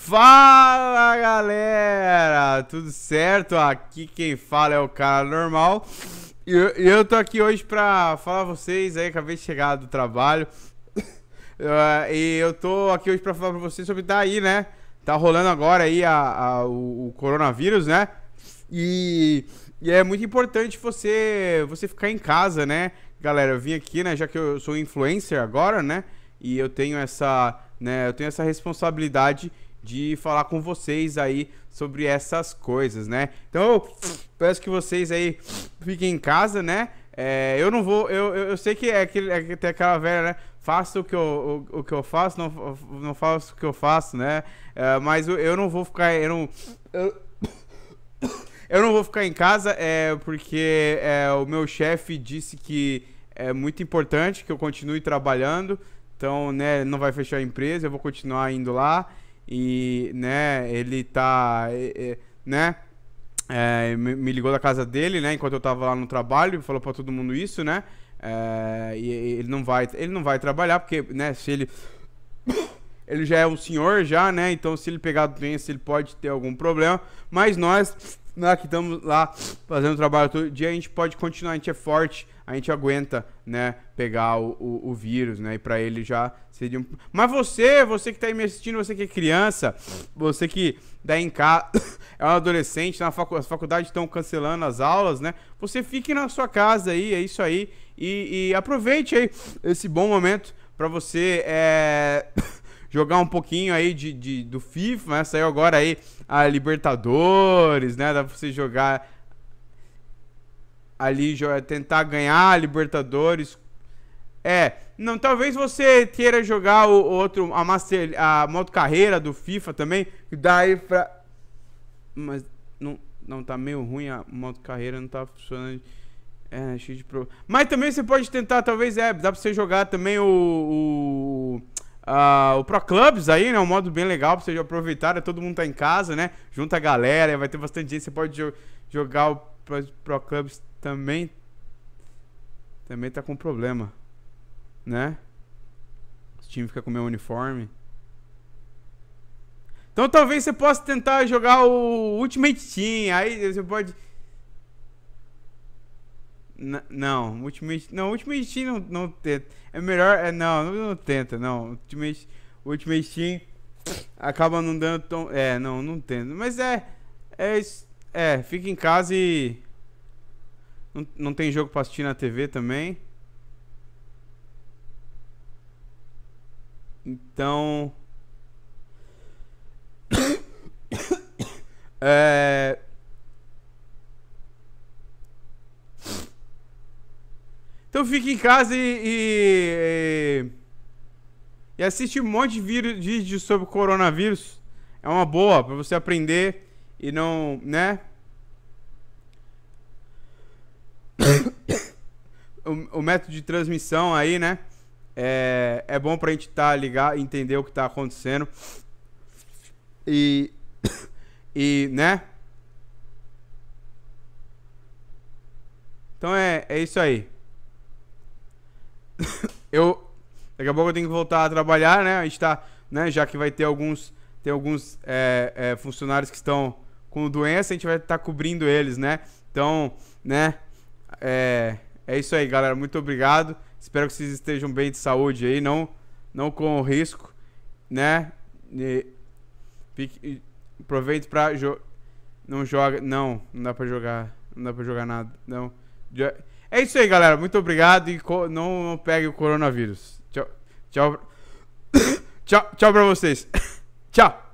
Fala galera, tudo certo? Aqui quem fala é o cara normal e eu, eu tô aqui hoje pra falar vocês aí, acabei de chegar do trabalho uh, e eu tô aqui hoje pra falar pra vocês sobre daí, né? Tá rolando agora aí a, a o, o, coronavírus, né? E, e, é muito importante você, você ficar em casa, né? Galera, eu vim aqui, né? Já que eu sou influencer agora, né? E eu tenho essa, né, eu tenho essa responsabilidade de falar com vocês aí sobre essas coisas, né? Então eu peço que vocês aí fiquem em casa, né? É, eu não vou, eu, eu, eu, sei que é, aquele, é tem aquela velha, né? Faço o que eu, o, o, que eu faço, não, não faço o que eu faço, né? É, mas eu, eu, não vou ficar, eu não. Eu, eu não vou ficar em casa é, porque é, o meu chefe disse que é muito importante que eu continue trabalhando, então, né, não vai fechar a empresa, eu vou continuar indo lá e, né, ele tá, né, é, me ligou da casa dele, né, enquanto eu tava lá no trabalho, falou para todo mundo isso, né, é, e ele não vai, ele não vai trabalhar porque, né, se ele ele já é um senhor já, né? Então se ele pegar doença, ele pode ter algum problema. Mas nós né, que estamos lá fazendo trabalho todo dia, a gente pode continuar, a gente é forte, a gente aguenta, né, pegar o, o, o vírus, né, e para ele já seria um... Mas você, você que tá aí me assistindo, você que é criança, você que daí em casa é um adolescente, na facu... as faculdades estão cancelando as aulas, né, você fique na sua casa aí, é isso aí, e, e aproveite aí esse bom momento para você, é... jogar um pouquinho aí de, de do FIFA, né? Saiu agora aí a Libertadores, né? Dá pra você jogar ali, é, tentar ganhar a Libertadores. É, não, talvez você queira jogar o, o outro, a, Master, a Moto Carreira do FIFA também, daí pra... Mas não, não tá meio ruim a Moto Carreira, não tá funcionando... É, cheio de problema. Mas também você pode tentar, talvez, é, dá pra você jogar também o, o Uh, o Pro Clubs aí, né? Um modo bem legal pra vocês aproveitarem. Né, todo mundo tá em casa, né? Junta a galera, vai ter bastante gente. Você pode jo jogar o Pro, Pro Clubs também. Também tá com problema, né? O time fica com o meu uniforme. Então talvez você possa tentar jogar o Ultimate Team. Aí você pode N não, Ultimate. Não, Ultimate Team não, não tenta. É melhor. É, não, não, não tenta, não. Ultimate, Ultimate Team acaba não dando tão. É, não, não tenta. Mas é. É, é fica em casa e. Não, não tem jogo pra assistir na TV também. Então. É. Então fica em casa e, e, e, assiste um monte de vídeos sobre coronavírus. É uma boa para você aprender e não, né? o, o, método de transmissão aí, né? É, é bom pra gente tá ligar, entender o que tá acontecendo. E e, né? Então é, é isso aí. eu. Daqui a pouco eu tenho que voltar a trabalhar, né? A gente tá. Né, já que vai ter alguns, tem alguns é, é, funcionários que estão com doença, a gente vai estar tá cobrindo eles, né? Então, né? É, é isso aí, galera. Muito obrigado. Espero que vocês estejam bem de saúde aí, não, não com risco, né? E, fique, aproveite para Jo não joga. Não, não dá para jogar. Não dá para jogar nada. Não. É isso aí, galera. Muito obrigado e não, não pegue o coronavírus. Tchau. Tchau. Tchau, tchau pra vocês. tchau.